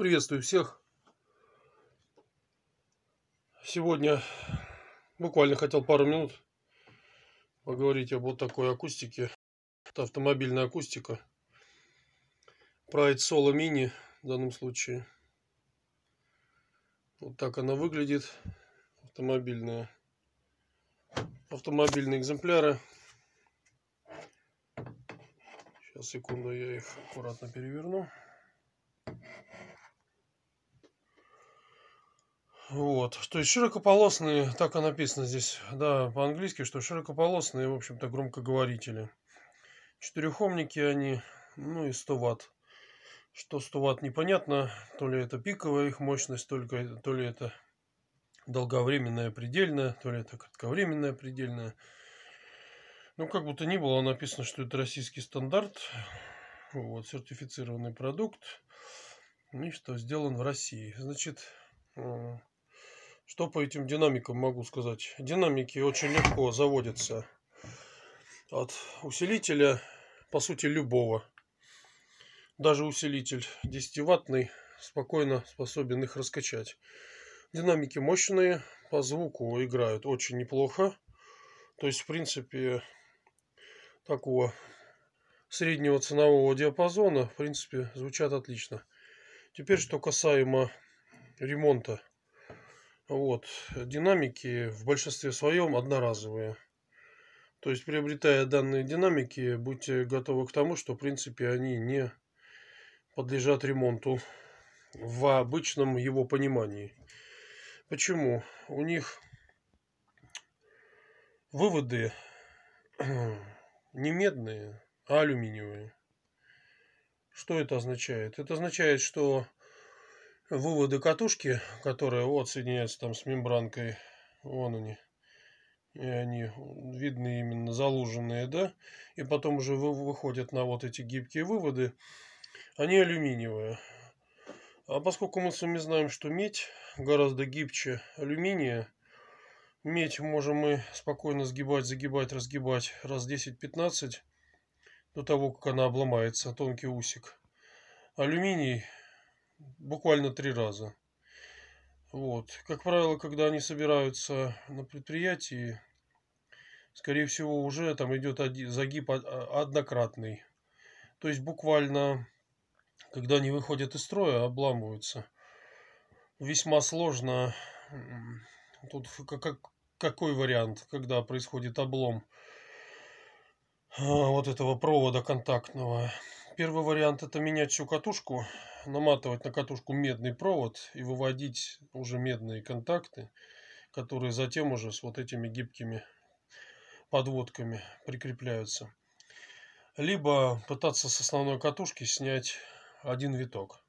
Приветствую всех. Сегодня буквально хотел пару минут поговорить об вот такой акустике. Это автомобильная акустика. Pride Solo Mini в данном случае. Вот так она выглядит. Автомобильная. Автомобильные экземпляры. Сейчас, секунду, я их аккуратно переверну. Вот, то есть широкополосные, так и написано здесь, да, по-английски, что широкополосные, в общем-то, громкоговорители. Четырехомники они, ну и 100 ватт. Что 100 ватт непонятно, то ли это пиковая их мощность, только, то ли это долговременная предельная, то ли это кратковременная предельная. Ну, как будто то ни было, а написано, что это российский стандарт, вот, сертифицированный продукт, ну и что сделан в России. Значит, э, что по этим динамикам могу сказать? Динамики очень легко заводятся от усилителя, по сути, любого. Даже усилитель 10-ваттный спокойно способен их раскачать. Динамики мощные, по звуку играют очень неплохо. То есть, в принципе, такого среднего ценового диапазона, в принципе, звучат отлично. Теперь, что касаемо ремонта. Вот. Динамики в большинстве своем одноразовые. То есть, приобретая данные динамики, будьте готовы к тому, что, в принципе, они не подлежат ремонту в обычном его понимании. Почему? У них выводы не медные, а алюминиевые. Что это означает? Это означает, что выводы катушки, которые вот соединяются там с мембранкой, вон они, и они видны именно залуженные, да, и потом уже выходят на вот эти гибкие выводы, они алюминиевые. А поскольку мы с вами знаем, что медь гораздо гибче алюминия, медь можем мы спокойно сгибать, загибать, разгибать раз 10-15 до того, как она обломается, тонкий усик. Алюминий буквально три раза. Вот. Как правило, когда они собираются на предприятии, скорее всего, уже там идет загиб однократный. То есть буквально, когда они выходят из строя, обламываются. Весьма сложно. Тут как, какой вариант, когда происходит облом а, вот этого провода контактного. Первый вариант это менять всю катушку, наматывать на катушку медный провод и выводить уже медные контакты, которые затем уже с вот этими гибкими подводками прикрепляются. Либо пытаться с основной катушки снять один виток.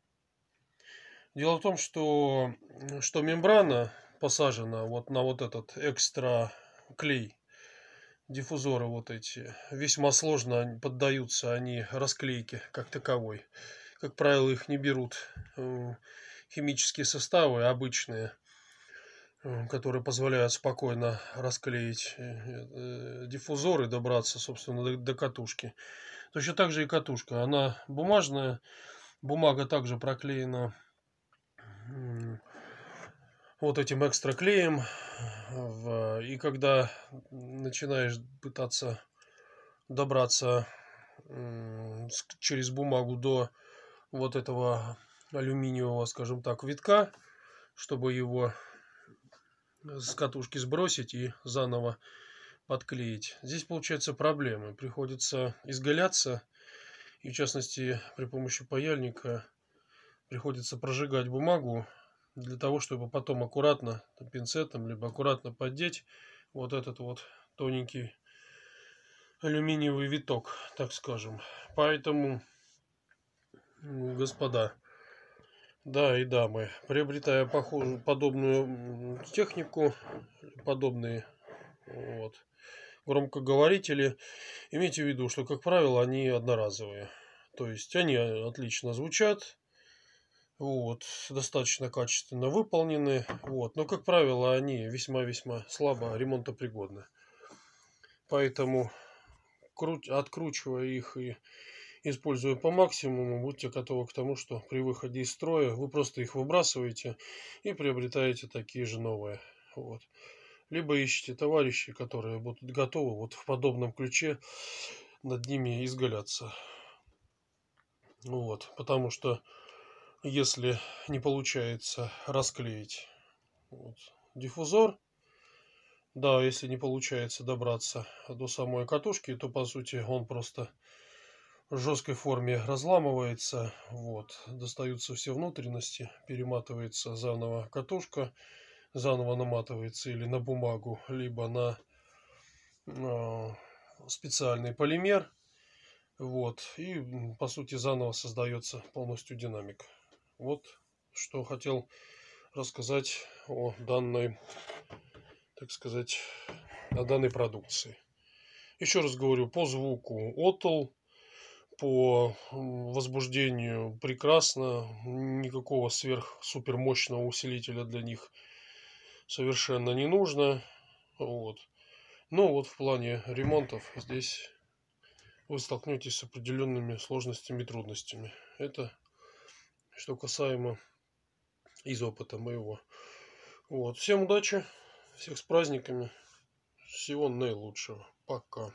Дело в том, что, что мембрана посажена вот на вот этот экстра клей – диффузоры вот эти весьма сложно поддаются они расклейке как таковой. Как правило, их не берут э, химические составы обычные, э, которые позволяют спокойно расклеить э, диффузоры добраться, собственно, до, до катушки. Точно так же и катушка. Она бумажная, бумага также проклеена вот этим экстра клеем в... И когда начинаешь пытаться добраться через бумагу до вот этого алюминиевого, скажем так, витка, чтобы его с катушки сбросить и заново подклеить. Здесь получается проблемы. Приходится изгаляться, и в частности при помощи паяльника приходится прожигать бумагу, для того, чтобы потом аккуратно пинцетом, либо аккуратно поддеть вот этот вот тоненький алюминиевый виток, так скажем. Поэтому, господа, да и дамы, приобретая похожую, подобную технику, подобные вот, громкоговорители, имейте в виду, что, как правило, они одноразовые. То есть они э, отлично звучат, вот, достаточно качественно выполнены. Вот, но, как правило, они весьма-весьма слабо ремонтопригодны. Поэтому, откручивая их и используя по максимуму, будьте готовы к тому, что при выходе из строя вы просто их выбрасываете и приобретаете такие же новые. Вот. Либо ищите товарищей, которые будут готовы вот в подобном ключе над ними изгаляться. Вот, потому что если не получается расклеить вот, диффузор. Да, если не получается добраться до самой катушки, то по сути он просто в жесткой форме разламывается. Вот, достаются все внутренности, перематывается заново катушка, заново наматывается или на бумагу, либо на э, специальный полимер. Вот, и по сути заново создается полностью динамик. Вот что хотел рассказать о данной, так сказать, о данной продукции. Еще раз говорю, по звуку отл, по возбуждению прекрасно, никакого сверх супер мощного усилителя для них совершенно не нужно. Вот. Но вот в плане ремонтов здесь вы столкнетесь с определенными сложностями и трудностями. Это что касаемо из опыта моего. Вот. Всем удачи, всех с праздниками, всего наилучшего. Пока.